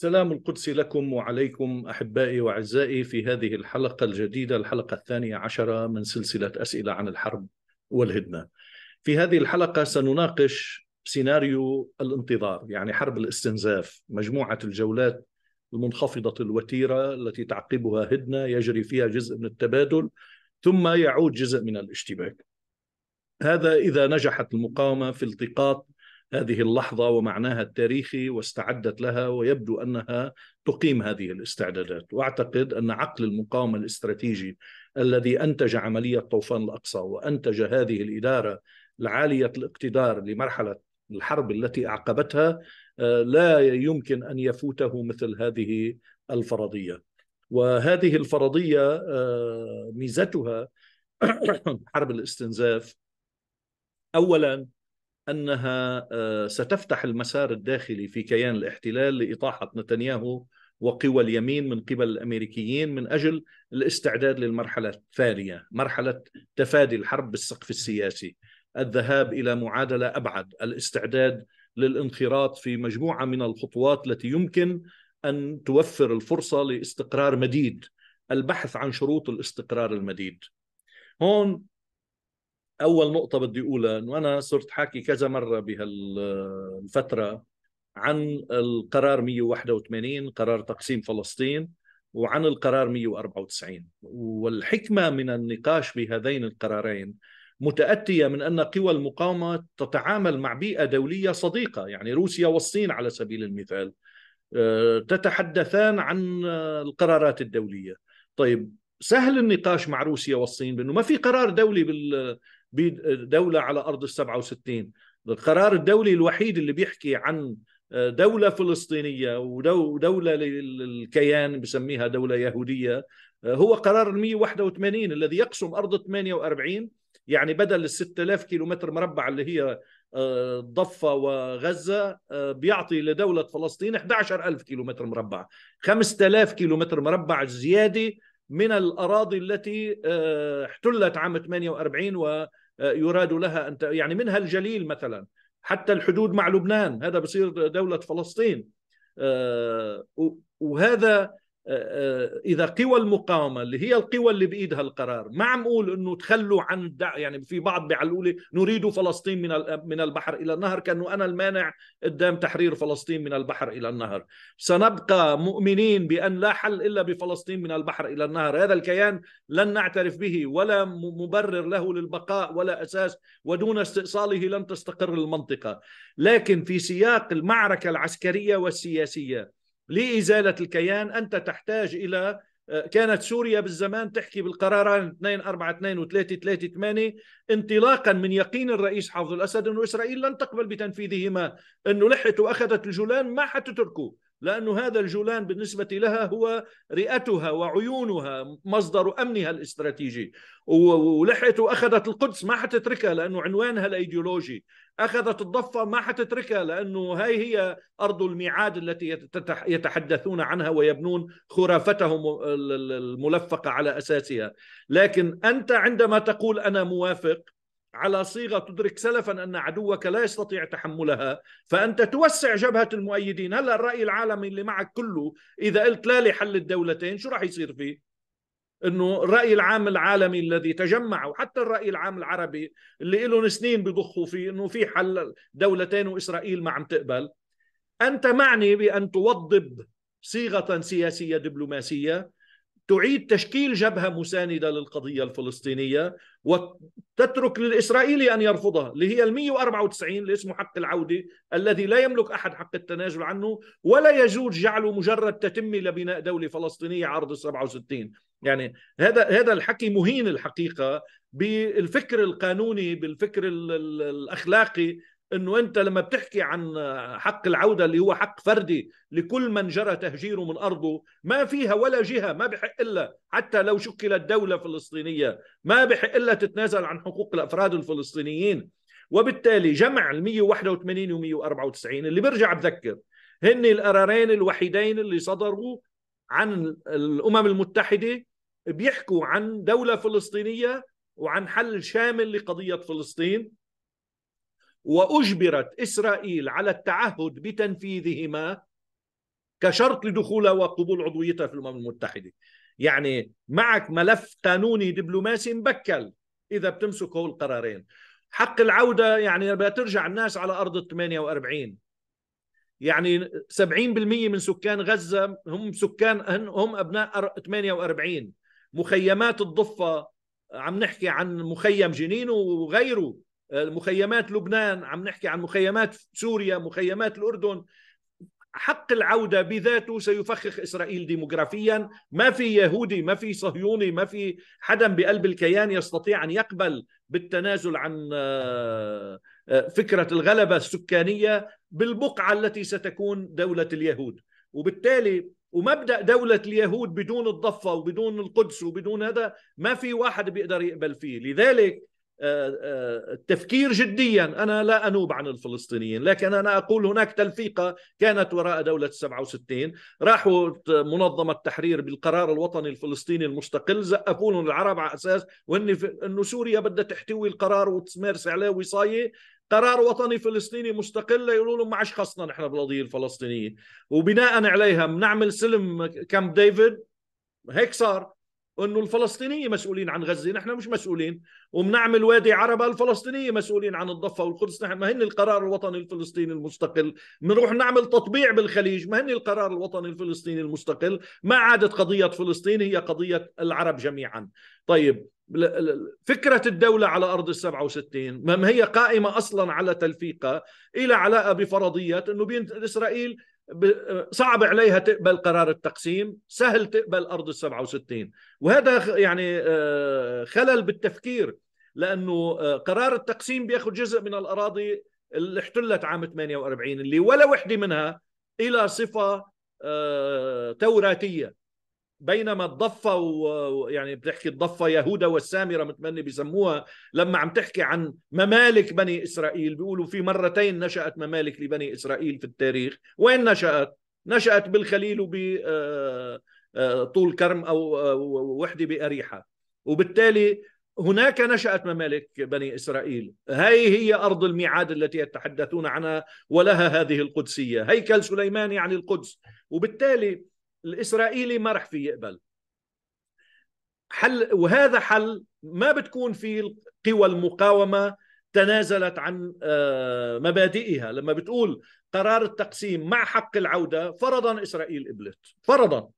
سلام القدس لكم وعليكم احبائي واعزائي في هذه الحلقه الجديده الحلقه الثانيه عشره من سلسله اسئله عن الحرب والهدنه. في هذه الحلقه سنناقش سيناريو الانتظار يعني حرب الاستنزاف، مجموعه الجولات المنخفضه الوتيره التي تعقبها هدنه يجري فيها جزء من التبادل ثم يعود جزء من الاشتباك. هذا اذا نجحت المقاومه في التقاط هذه اللحظه ومعناها التاريخي واستعدت لها ويبدو انها تقيم هذه الاستعدادات واعتقد ان عقل المقاومه الاستراتيجي الذي انتج عمليه طوفان الاقصى وانتج هذه الاداره العاليه الاقتدار لمرحله الحرب التي اعقبتها آه، لا يمكن ان يفوته مثل هذه الفرضيه وهذه الفرضيه آه، ميزتها حرب الاستنزاف اولا انها آه، ستفتح المسار الداخلي في كيان الاحتلال لاطاحه نتنياهو وقوى اليمين من قبل الامريكيين من اجل الاستعداد للمرحله الثانيه، مرحله تفادي الحرب بالسقف السياسي، الذهاب الى معادله ابعد، الاستعداد للانخراط في مجموعه من الخطوات التي يمكن ان توفر الفرصه لاستقرار مديد، البحث عن شروط الاستقرار المديد. هون اول نقطه بدي اقولها انه انا صرت حاكي كذا مره بهالفتره عن القرار 181 قرار تقسيم فلسطين وعن القرار 194 والحكمه من النقاش بهذين القرارين متاتيه من ان قوى المقاومه تتعامل مع بيئه دوليه صديقه يعني روسيا والصين على سبيل المثال آه، تتحدثان عن آه، القرارات الدوليه طيب سهل النقاش مع روسيا والصين بانه ما في قرار دولي بدولة على أرض ال 67 القرار الدولي الوحيد اللي بيحكي عن آه، دولة فلسطينية ودولة للكيان بسميها دولة يهودية آه، هو قرار 181 الذي يقسم أرض 48 يعني بدل ال 6000 كيلومتر مربع اللي هي الضفة آه، وغزة بيعطي لدولة فلسطين 11000 كيلومتر مربع 5000 كيلومتر مربع زيادة من الأراضي التي احتلت عام 48 و آه، يراد لها أن يعني منها الجليل مثلا حتى الحدود مع لبنان هذا بصير دولة فلسطين آه، وهذا اذا قوى المقاومه اللي هي القوى اللي بايدها القرار ما عم اقول انه تخلوا عن يعني في بعض بيعلقوا لي نريد فلسطين من من البحر الى النهر كانه انا المانع قدام تحرير فلسطين من البحر الى النهر سنبقى مؤمنين بان لا حل الا بفلسطين من البحر الى النهر هذا الكيان لن نعترف به ولا مبرر له للبقاء ولا اساس ودون استئصاله لن تستقر المنطقه لكن في سياق المعركه العسكريه والسياسيه لإزالة الكيان أنت تحتاج إلى آه، كانت سوريا بالزمان تحكي بالقرارات 2 4 2 و3 3 8 انطلاقا من يقين الرئيس حافظ الاسد انه اسرائيل لن تقبل بتنفيذهما انه لحت واخذت الجولان ما حتتركه لأن هذا الجولان بالنسبة لها هو رئتها وعيونها مصدر أمنها الاستراتيجي ولحيته أخذت القدس ما حتتركها لأنه عنوانها الأيديولوجي أخذت الضفة ما حتتركها لأنه هاي هي أرض الميعاد التي يتحدثون عنها ويبنون خرافتهم الملفقة على أساسها لكن أنت عندما تقول أنا موافق على صيغه تدرك سلفا ان عدوك لا يستطيع تحملها فانت توسع جبهه المؤيدين هلا الراي العالمي اللي معك كله اذا قلت لا لحل الدولتين شو راح يصير فيه انه الراي العام العالمي الذي تجمع وحتى الراي العام العربي اللي لهم سنين بيضخوا فيه انه في حل دولتين واسرائيل ما عم تقبل انت معني بان توضب صيغه سياسيه دبلوماسيه تعيد تشكيل جبهه مسانده للقضيه الفلسطينيه وتترك للاسرائيلي ان يرفضها اللي هي ال 194 اللي اسمه حق العوده الذي لا يملك احد حق التنازل عنه ولا يجوز جعله مجرد تتمه لبناء دوله فلسطينيه عرض 67 يعني هذا هذا الحكي مهين الحقيقه بالفكر القانوني بالفكر الاخلاقي انه انت لما بتحكي عن حق العوده اللي هو حق فردي لكل من جرى تهجيره من ارضه ما فيها ولا جهه ما بحق الا حتى لو شكلت دوله فلسطينيه ما بحق الا تتنازل عن حقوق الافراد الفلسطينيين وبالتالي جمع ال 181 و 194 اللي برجع بذكر هن القرارين الوحيدين اللي صدروا عن الامم المتحده بيحكوا عن دوله فلسطينيه وعن حل شامل لقضيه فلسطين واجبرت اسرائيل على التعهد بتنفيذهما كشرط لدخولها وقبول عضويتها في الامم المتحده يعني معك ملف قانوني دبلوماسي مبكل اذا بتمسك هول القرارين حق العوده يعني بترجع الناس على ارض ال 48 يعني 70% من سكان غزه هم سكان هم ابناء 48 مخيمات الضفه عم نحكي عن مخيم جنين وغيره مخيمات لبنان عم نحكي عن مخيمات سوريا مخيمات الأردن حق العودة بذاته سيفخخ إسرائيل ديموغرافيا ما في يهودي ما في صهيوني ما في حدا بقلب الكيان يستطيع أن يقبل بالتنازل عن آه، آه، فكرة الغلبة السكانية بالبقعة التي ستكون دولة اليهود وبالتالي ومبدا دوله اليهود بدون الضفه وبدون القدس وبدون هذا ما في واحد بيقدر يقبل فيه لذلك التفكير جديا أنا لا أنوب عن الفلسطينيين لكن أنا أقول هناك تلفيقة كانت وراء دولة 67 راحوا منظمة التحرير بالقرار الوطني الفلسطيني المستقل زقفون العرب على أساس أنه سوريا بدها تحتوي القرار وتمارس عليه وصاية قرار وطني فلسطيني مستقل يقولوا لهم ما عادش خصنا نحن بالقضيه الفلسطينيه وبناء عليها بنعمل سلم كامب ديفيد هيك صار انه الفلسطينيه مسؤولين عن غزه نحن مش مسؤولين وبنعمل وادي عربه الفلسطينيه مسؤولين عن الضفه والقدس نحن ما هن القرار الوطني الفلسطيني المستقل بنروح نعمل تطبيع بالخليج ما هن القرار الوطني الفلسطيني المستقل ما عادت قضيه فلسطين هي قضيه العرب جميعا طيب فكرة الدولة على أرض السبعة وستين ما هي قائمة أصلا على تلفيقة إلى علاقة بفرضية أنه بين إسرائيل صعب عليها تقبل قرار التقسيم سهل تقبل أرض السبعة وستين وهذا يعني آه، خلل بالتفكير لأنه آه، قرار التقسيم بيأخذ جزء من الأراضي اللي احتلت عام 48 اللي ولا وحدة منها إلى صفة آه، توراتية بينما الضفة ويعني بتحكي الضفة يهودا والسامرة متمني بيسموها لما عم تحكي عن ممالك بني إسرائيل بيقولوا في مرتين نشأت ممالك لبني إسرائيل في التاريخ وين نشأت؟ نشأت بالخليل وبطول آه، آه، كرم أو آه، وحدة بأريحة وبالتالي هناك نشأت ممالك بني إسرائيل هاي هي أرض الميعاد التي يتحدثون عنها ولها هذه القدسية هيكل سليمان يعني القدس وبالتالي الاسرائيلي ما راح في يقبل حل وهذا حل ما بتكون في قوى المقاومه تنازلت عن آه، مبادئها لما بتقول قرار التقسيم مع حق العوده فرضا اسرائيل قبلت فرضا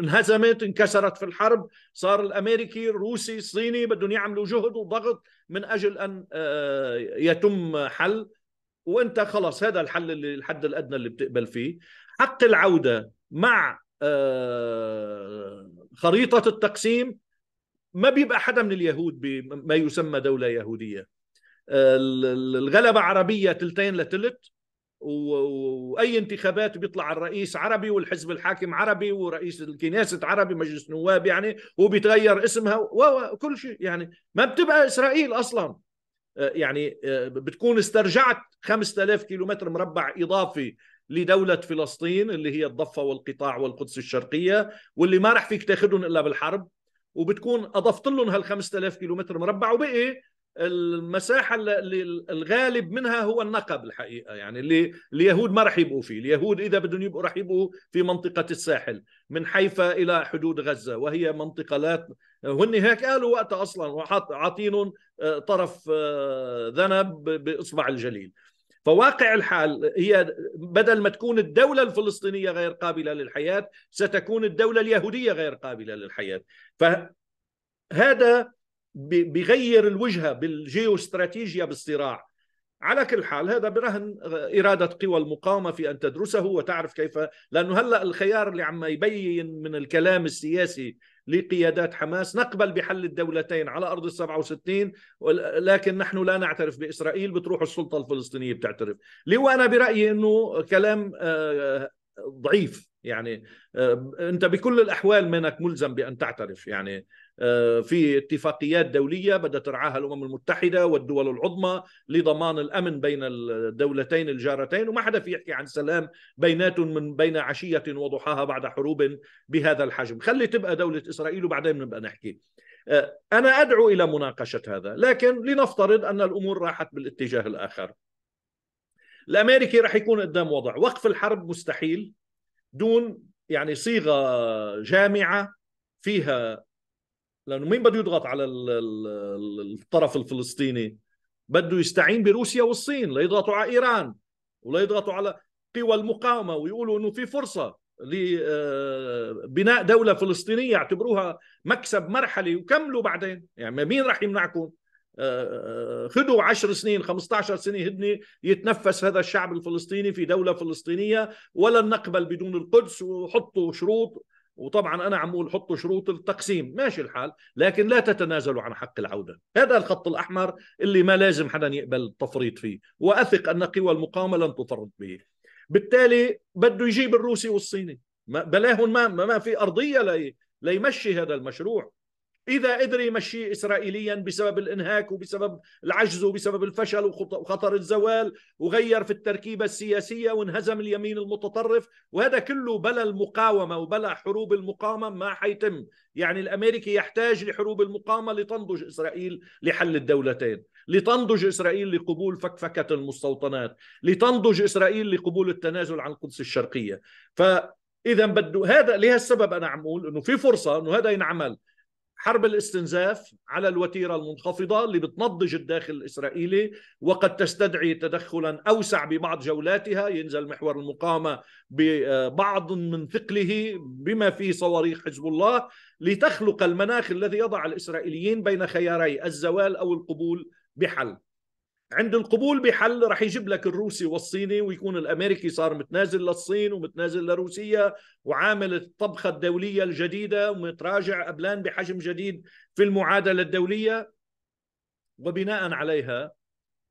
انهزمت انكسرت في الحرب صار الامريكي الروسي الصيني بدهم يعملوا جهد وضغط من اجل ان آه، يتم حل وانت خلص هذا الحل اللي الحد الادنى اللي بتقبل فيه حق العوده مع آه، خريطه التقسيم ما بيبقى حدا من اليهود بما يسمى دوله يهوديه آه، الغلبه عربيه تلتين لتلت واي انتخابات بيطلع الرئيس عربي والحزب الحاكم عربي ورئيس الكنيسة عربي مجلس نواب يعني وبيتغير اسمها وكل شيء يعني ما بتبقى اسرائيل اصلا آه، يعني بتكون استرجعت 5000 كيلومتر مربع اضافي لدولة فلسطين اللي هي الضفة والقطاع والقدس الشرقية واللي ما رح فيك تاخذهم إلا بالحرب وبتكون أضفت لهم هال 5000 كيلومتر مربع وبقي المساحة اللي الغالب منها هو النقب الحقيقة يعني اللي اليهود ما رح يبقوا فيه اليهود إذا بدهم يبقوا رح يبقوا في منطقة الساحل من حيفا إلى حدود غزة وهي منطقة لا هن هيك قالوا وقتها أصلا وعاطينهم آه، طرف آه، ذنب بإصبع الجليل فواقع الحال هي بدل ما تكون الدولة الفلسطينية غير قابلة للحياة ستكون الدولة اليهودية غير قابلة للحياة فهذا بغير الوجهة بالجيوستراتيجيا بالصراع على كل حال هذا برهن إرادة قوى المقاومة في أن تدرسه وتعرف كيف لأنه هلأ الخيار اللي عم يبين من الكلام السياسي لقيادات حماس نقبل بحل الدولتين على أرض السبعة وستين لكن نحن لا نعترف بإسرائيل بتروح السلطة الفلسطينية بتعترف لي وأنا برأيي أنه كلام آه، ضعيف يعني آه، أنت بكل الأحوال منك ملزم بأن تعترف يعني آه، في اتفاقيات دولية بدأت ترعاها الأمم المتحدة والدول العظمى لضمان الأمن بين الدولتين الجارتين وما حدا في يحكي عن سلام بينات من بين عشية وضحاها بعد حروب بهذا الحجم خلي تبقى دولة إسرائيل وبعدين نبقى نحكي آه، أنا أدعو إلى مناقشة هذا لكن لنفترض أن الأمور راحت بالاتجاه الآخر الأمريكي راح يكون قدام وضع وقف الحرب مستحيل دون يعني صيغة جامعة فيها لانه مين بده يضغط على الطرف الفلسطيني بده يستعين بروسيا والصين ليضغطوا على ايران وليضغطوا على قوى المقاومه ويقولوا انه في فرصه لبناء آه، دوله فلسطينيه اعتبروها مكسب مرحلي وكملوا بعدين يعني مين راح يمنعكم آه، آه، خدوا 10 سنين 15 سنه هدنه يتنفس هذا الشعب الفلسطيني في دوله فلسطينيه ولن نقبل بدون القدس وحطوا شروط وطبعا انا عم اقول حطوا شروط التقسيم ماشي الحال لكن لا تتنازلوا عن حق العوده هذا الخط الاحمر اللي ما لازم حدا يقبل التفريط فيه واثق ان قوى المقاومه لن تفرط به بالتالي بده يجيب الروسي والصيني بلاهن ما ما في ارضيه لي ليمشي هذا المشروع إذا قدر يمشيه إسرائيليا بسبب الإنهاك وبسبب العجز وبسبب الفشل وخطر الزوال وغير في التركيبة السياسية وانهزم اليمين المتطرف وهذا كله بلا المقاومة وبلا حروب المقاومة ما حيتم يعني الأمريكي يحتاج لحروب المقاومة لتنضج إسرائيل لحل الدولتين لتنضج إسرائيل لقبول فكفكة المستوطنات لتنضج إسرائيل لقبول التنازل عن القدس الشرقية ف إذا بده هذا لهالسبب أنا عم أقول إنه في فرصة إنه هذا ينعمل حرب الاستنزاف على الوتيره المنخفضه اللي بتنضج الداخل الاسرائيلي وقد تستدعي تدخلا اوسع ببعض جولاتها ينزل محور المقاومه ببعض من ثقله بما فيه صواريخ حزب الله لتخلق المناخ الذي يضع الاسرائيليين بين خياري الزوال او القبول بحل عند القبول بحل رح يجيب لك الروسي والصيني ويكون الامريكي صار متنازل للصين ومتنازل لروسيا وعامل الطبخه الدوليه الجديده ومتراجع قبلان بحجم جديد في المعادله الدوليه وبناء عليها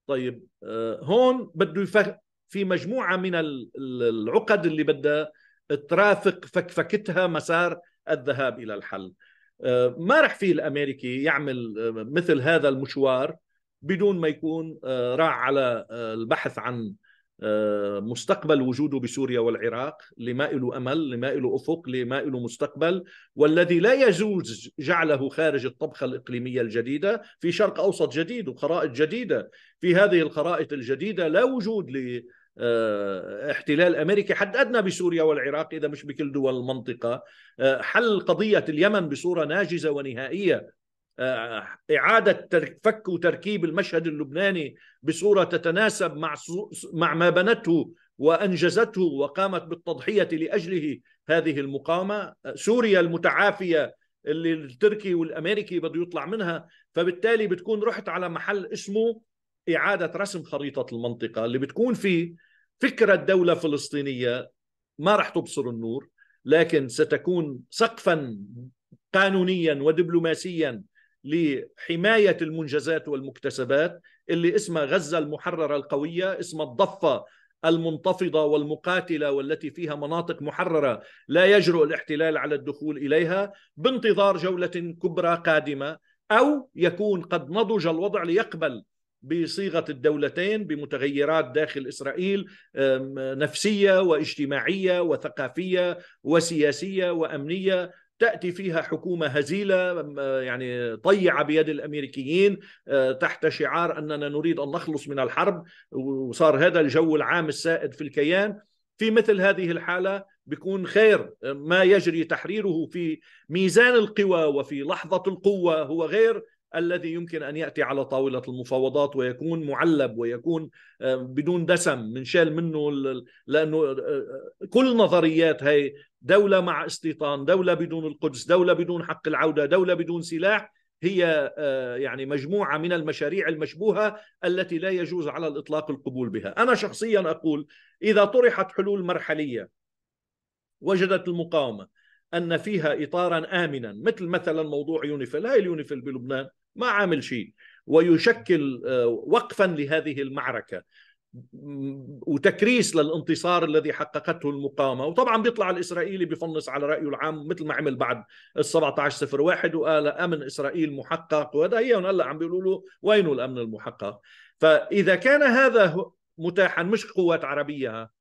طيب آه، هون بده يفك في مجموعه من العقد اللي بدها ترافق فكفكتها مسار الذهاب الى الحل آه، ما رح فيه الامريكي يعمل آه، مثل هذا المشوار بدون ما يكون آه، راع على آه، البحث عن آه، مستقبل وجوده بسوريا والعراق لما له أمل لما له أفق لما له مستقبل والذي لا يجوز جعله خارج الطبخة الإقليمية الجديدة في شرق أوسط جديد وخرائط جديدة في هذه الخرائط الجديدة لا وجود ل احتلال امريكي حد ادنى بسوريا والعراق اذا مش بكل دول المنطقه حل قضيه اليمن بصوره ناجزه ونهائيه آه، إعادة فك وتركيب المشهد اللبناني بصورة تتناسب مع مع ما بنته وأنجزته وقامت بالتضحية لأجله هذه المقاومة سوريا المتعافية اللي التركي والأمريكي بده يطلع منها فبالتالي بتكون رحت على محل اسمه إعادة رسم خريطة المنطقة اللي بتكون فيه فكرة دولة فلسطينية ما رح تبصر النور لكن ستكون سقفا قانونيا ودبلوماسيا لحماية المنجزات والمكتسبات اللي اسمها غزة المحررة القوية اسمها الضفة المنتفضة والمقاتلة والتي فيها مناطق محررة لا يجرؤ الاحتلال على الدخول إليها بانتظار جولة كبرى قادمة أو يكون قد نضج الوضع ليقبل بصيغه الدولتين بمتغيرات داخل اسرائيل نفسيه واجتماعيه وثقافيه وسياسيه وامنيه تاتي فيها حكومه هزيله يعني طيعه بيد الامريكيين آه، تحت شعار اننا نريد ان نخلص من الحرب وصار هذا الجو العام السائد في الكيان في مثل هذه الحاله بيكون خير ما يجري تحريره في ميزان القوى وفي لحظه القوه هو غير الذي يمكن ان ياتي على طاوله المفاوضات ويكون معلب ويكون آه، بدون دسم منشال منه لانه آه، آه، كل نظريات هي دوله مع استيطان، دوله بدون القدس، دوله بدون حق العوده، دوله بدون سلاح هي يعني مجموعه من المشاريع المشبوهه التي لا يجوز على الاطلاق القبول بها، انا شخصيا اقول اذا طرحت حلول مرحليه وجدت المقاومه ان فيها اطارا امنا مثل مثلا موضوع يونيفل هاي اليونيفل بلبنان ما عامل شيء ويشكل آه، وقفا لهذه المعركه وتكريس للانتصار الذي حققته المقاومه وطبعا بيطلع الاسرائيلي بفنص على رايه العام مثل ما عمل بعد ال 1701 وقال امن اسرائيل محقق وهذا هي هلا عم بيقولوا له وينه الامن المحقق فاذا كان هذا متاحا مش قوات عربيه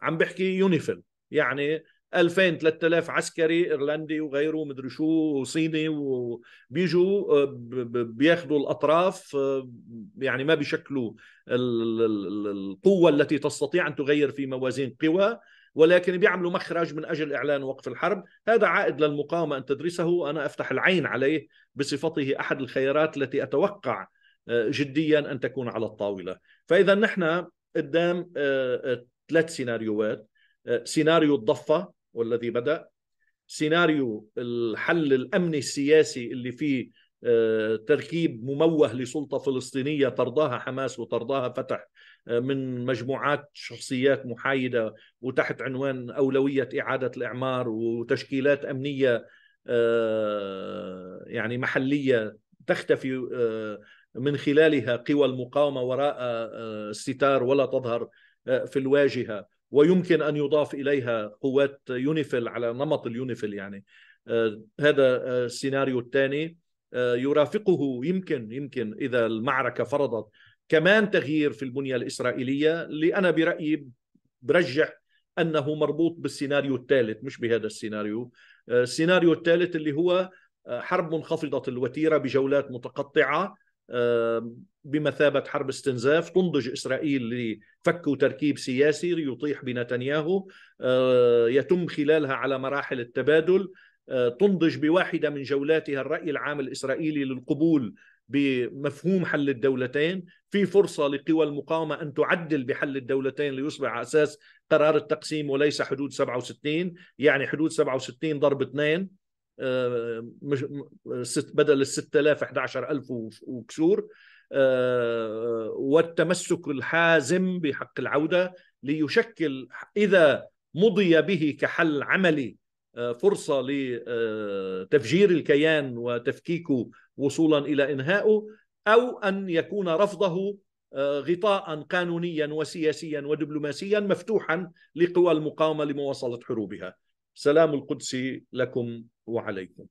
عم بحكي يونيفل يعني 2000 3000 عسكري ايرلندي وغيره ومدري شو وصيني وبيجوا آه، بياخذوا الاطراف آه، يعني ما بيشكلوا القوه التي تستطيع ان تغير في موازين قوى ولكن بيعملوا مخرج من اجل اعلان وقف الحرب، هذا عائد للمقاومه ان تدرسه وانا افتح العين عليه بصفته احد الخيارات التي اتوقع آه، جديا ان تكون على الطاوله، فاذا نحن قدام ثلاث سيناريوهات سيناريو الضفه والذي بدأ سيناريو الحل الأمني السياسي اللي فيه آه، تركيب مموه لسلطة فلسطينية ترضاها حماس وترضاها فتح آه، من مجموعات شخصيات محايدة وتحت عنوان أولوية إعادة الإعمار وتشكيلات أمنية آه، يعني محلية تختفي من خلالها قوى المقاومة وراء الستار ولا تظهر في الواجهة ويمكن ان يضاف اليها قوات يونيفيل على نمط اليونيفيل يعني آه، هذا آه، السيناريو الثاني آه، يرافقه يمكن يمكن اذا المعركه فرضت كمان تغيير في البنيه الاسرائيليه اللي انا برايي برجح انه مربوط بالسيناريو الثالث مش بهذا السيناريو السيناريو الثالث اللي هو حرب منخفضه الوتيره بجولات متقطعه بمثابة حرب استنزاف تنضج إسرائيل لفك وتركيب سياسي يطيح بنتنياهو آه، يتم خلالها على مراحل التبادل آه، تنضج بواحدة من جولاتها الرأي العام الإسرائيلي للقبول بمفهوم حل الدولتين في فرصة لقوى المقاومة أن تعدل بحل الدولتين ليصبح على أساس قرار التقسيم وليس حدود 67 يعني حدود 67 ضرب 2 بدل ال 6000 11000 وكسور آه، والتمسك الحازم بحق العوده ليشكل اذا مضي به كحل عملي آه، فرصه لتفجير آه، الكيان وتفكيكه وصولا الى انهائه او ان يكون رفضه غطاء قانونيا وسياسيا ودبلوماسيا مفتوحا لقوى المقاومه لمواصله حروبها سلام القدس لكم وعليكم